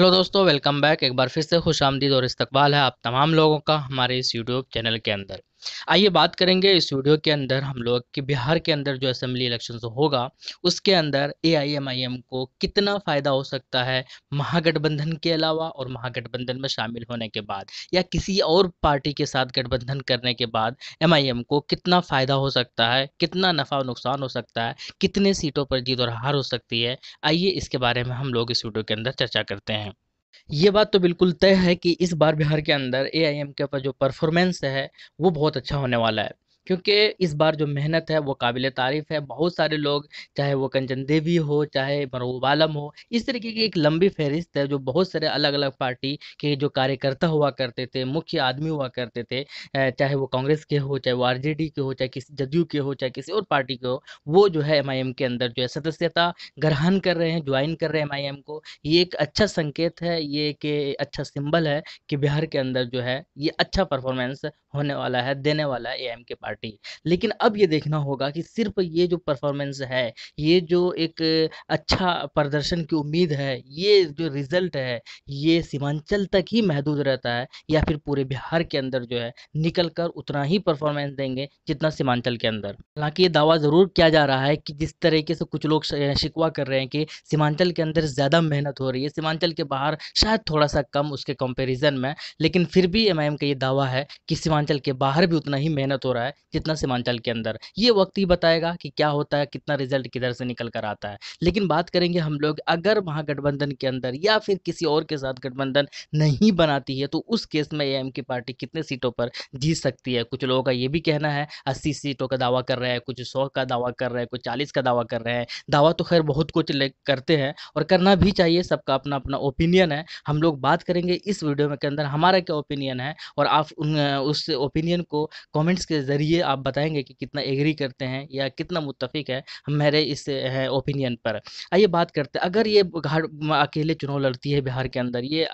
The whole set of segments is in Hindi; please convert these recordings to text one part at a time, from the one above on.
हेलो दोस्तों वेलकम बैक एक बार फिर से खुश आमदीद और इस्तकबाल है आप तमाम लोगों का हमारे इस यूट्यूब चैनल के अंदर आइए बात करेंगे इस वीडियो के अंदर हम लोग कि बिहार के अंदर जो असेंबली इलेक्शन होगा उसके अंदर एआईएमआईएम को कितना फ़ायदा हो सकता है महागठबंधन के अलावा और महागठबंधन में शामिल होने के बाद या किसी और पार्टी के साथ गठबंधन करने के बाद एमआईएम को कितना फ़ायदा हो सकता है कितना नफ़ा नुकसान हो सकता है कितने सीटों पर जीत और हार हो सकती है आइए इसके बारे में हम लोग इस वीडियो के अंदर चर्चा करते हैं ये बात तो बिल्कुल तय है कि इस बार बिहार के अंदर ए आई एम के ऊपर जो परफॉर्मेंस है वो बहुत अच्छा होने वाला है क्योंकि इस बार जो मेहनत है वो काबिल तारीफ है बहुत सारे लोग चाहे वो कंचन देवी हो चाहे मरूब आलम हो इस तरीके की एक लंबी फहरिस्त है जो बहुत सारे अलग अलग पार्टी के जो कार्यकर्ता हुआ करते थे मुख्य आदमी हुआ करते थे चाहे वो कांग्रेस के हो चाहे वो आर के हो चाहे किसी जदयू के हो चाहे किसी और पार्टी के हो वो जो है एम के अंदर जो है सदस्यता ग्रहण कर रहे हैं ज्वाइन कर रहे हैं एम को ये एक अच्छा संकेत है ये एक अच्छा सिंबल है कि बिहार के अंदर जो है ये अच्छा परफॉर्मेंस होने वाला है देने वाला है एम के पार्टी पार्टी लेकिन अब ये देखना होगा कि सिर्फ ये जो परफॉर्मेंस है ये जो एक अच्छा प्रदर्शन की उम्मीद है ये जो रिजल्ट है ये सीमांचल तक ही महदूद रहता है या फिर पूरे बिहार के अंदर जो है निकल कर उतना ही परफॉर्मेंस देंगे जितना सीमांचल के अंदर हालांकि ये दावा ज़रूर किया जा रहा है कि जिस तरीके से कुछ लोग शिकवा कर रहे हैं कि सीमांचल के अंदर ज़्यादा मेहनत हो रही है सीमांचल के बाहर शायद थोड़ा सा कम उसके कंपेरिजन में लेकिन फिर भी एम का ये दावा है कि सीमांचल के बाहर भी उतना ही मेहनत हो रहा है जितना सीमांचल के अंदर ये वक्त ही बताएगा कि क्या होता है कितना रिजल्ट किधर से निकल कर आता है लेकिन बात करेंगे हम लोग अगर महागठबंधन के अंदर या फिर किसी और के साथ गठबंधन नहीं बनाती है तो उस केस में एम की पार्टी कितने सीटों पर जीत सकती है कुछ लोगों का ये भी कहना है अस्सी सीटों का दावा कर रहे हैं कुछ सौ का दावा कर रहे हैं कुछ चालीस का दावा कर रहे हैं दावा तो खैर बहुत कुछ करते हैं और करना भी चाहिए सबका अपना अपना ओपिनियन है हम लोग बात करेंगे इस वीडियो में के अंदर हमारा क्या ओपिनियन है और आप उन उस ओपिनियन को कमेंट्स के जरिए ये आप बताएंगे कि कितना एग्री करते हैं या कितना मुतफिक है मेरे इस ओपिनियन पर आइए बात करते हैं अगर ये अकेले चुनाव लड़ती है बिहार के अंदर ये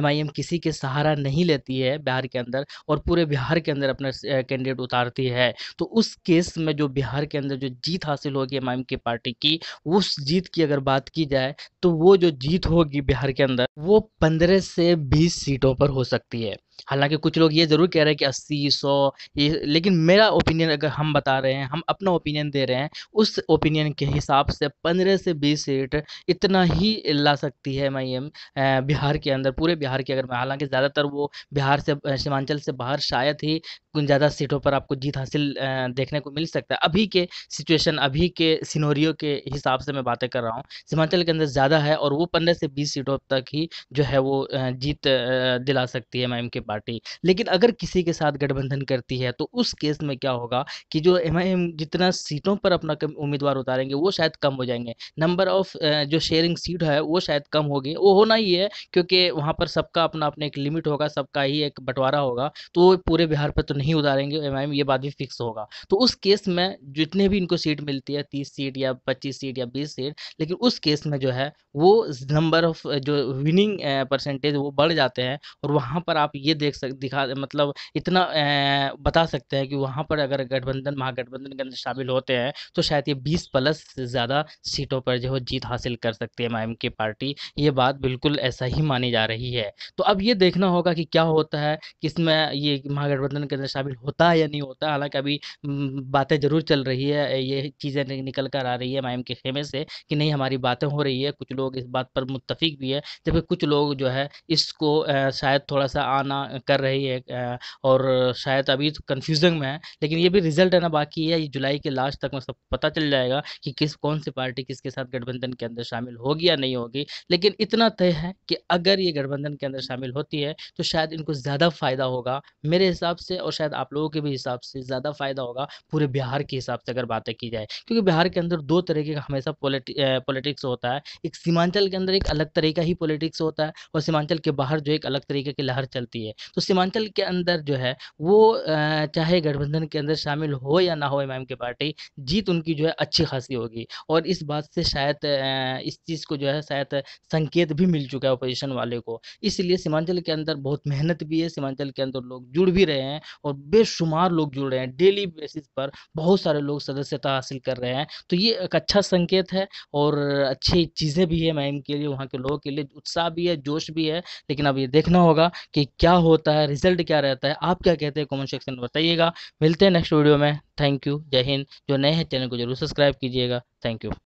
एम आई एम किसी के सहारा नहीं लेती है बिहार के अंदर और पूरे बिहार के अंदर अपना कैंडिडेट उतारती है तो उस केस में जो बिहार के अंदर जो जीत हासिल होगी एम की पार्टी की उस जीत की अगर बात की जाए तो वो जो जीत होगी बिहार के अंदर वो पंद्रह से बीस सीटों पर हो सकती है हालांकि कुछ लोग ये ज़रूर कह रहे हैं कि अस्सी सौ ये लेकिन मेरा ओपिनियन अगर हम बता रहे हैं हम अपना ओपिनियन दे रहे हैं उस ओपिनियन के हिसाब से पंद्रह से बीस सीट इतना ही ला सकती है मैं ये बिहार के अंदर पूरे बिहार की अगर हालांकि ज़्यादातर वो बिहार से सीमांचल से बाहर शायद ही ज़्यादा सीटों पर आपको जीत हासिल देखने को मिल सकता है अभी के सिचुएशन अभी के सिनोरियो के हिसाब से मैं बातें कर रहा हूँ सीमांचल के अंदर ज़्यादा है और वो पंद्रह से बीस सीटों तक ही जो है वो जीत दिला सकती है मैम के पार्टी लेकिन अगर किसी के साथ गठबंधन करती है तो उस केस में क्या होगा कि जो एम जितना सीटों पर अपना उम्मीदवार उतारेंगे वो शायद कम हो जाएंगे नंबर ऑफ जो शेयरिंग सीट है वो शायद कम होगी वो होना ही है क्योंकि वहाँ पर सबका अपना अपना एक लिमिट होगा सबका ही एक बंटवारा होगा तो वो पूरे बिहार पर तो नहीं उतारेंगे एम ये बात भी फिक्स होगा तो उस केस में जितने भी इनको सीट मिलती है तीस सीट या पच्चीस सीट या बीस सीट लेकिन उस केस में जो है वो नंबर ऑफ जो विनिंग परसेंटेज वो बढ़ जाते हैं और वहाँ पर आप ये देख सक दिखा मतलब इतना बता सकते हैं कि वहाँ पर अगर गठबंधन महागठबंधन के अंदर शामिल होते हैं तो शायद ये बीस प्लस से ज़्यादा सीटों पर जो जीत हासिल कर सकती है एम की पार्टी ये बात बिल्कुल ऐसा ही मानी जा रही है तो अब ये देखना होगा कि क्या होता है किसमें ये महागठबंधन के अंदर शामिल होता है या नहीं होता हालांकि अभी बातें जरूर चल रही है ये चीज़ें निकल कर आ रही है एम के खेमे से कि नहीं हमारी बातें हो रही है कुछ लोग इस बात पर मुतफिक भी है जबकि कुछ लोग जो है इसको शायद थोड़ा सा आना कर रही है और शायद अभी तो कन्फ्यूजन में है लेकिन ये भी रिजल्ट आना बाकी है ये जुलाई के लास्ट तक में सब पता चल जाएगा कि किस कौन सी पार्टी किसके साथ गठबंधन के अंदर शामिल होगी या नहीं होगी लेकिन इतना तय है कि अगर ये गठबंधन के अंदर शामिल होती है तो शायद इनको ज़्यादा फ़ायदा होगा मेरे हिसाब से और शायद आप लोगों के भी हिसाब से ज़्यादा फ़ायदा होगा पूरे बिहार के हिसाब से अगर बातें की जाए क्योंकि बिहार के अंदर दो तरीके का हमेशा पॉलिटिक्स होता है एक सीमांचल के अंदर एक अलग तरीका ही पॉलिटिक्स होता है और सीमांचल के बाहर जो एक अलग तरीके की लहर चलती है तो सीमांचल के अंदर जो है वो चाहे गठबंधन के अंदर शामिल हो या ना हो एम की पार्टी जीत उनकी जो है अच्छी खासी होगी और इस बात से शायद इस चीज़ को जो है शायद संकेत भी मिल चुका है अपोजिशन वाले को इसलिए सीमांचल के अंदर बहुत मेहनत भी है सीमांचल के अंदर लोग जुड़ भी रहे हैं और बेशुमार लोग जुड़ रहे हैं डेली बेसिस पर बहुत सारे लोग सदस्यता हासिल कर रहे हैं तो ये एक अच्छा संकेत है और अच्छी चीज़ें भी है मैम के लिए वहाँ के लोगों के लिए उत्साह भी है जोश भी है लेकिन अब ये देखना होगा कि क्या होता है रिजल्ट क्या रहता है आप क्या कहते हैं कमेंट सेक्शन में बताइएगा मिलते हैं नेक्स्ट वीडियो में थैंक यू जय हिंद जो नए हैं चैनल को जरूर सब्सक्राइब कीजिएगा थैंक यू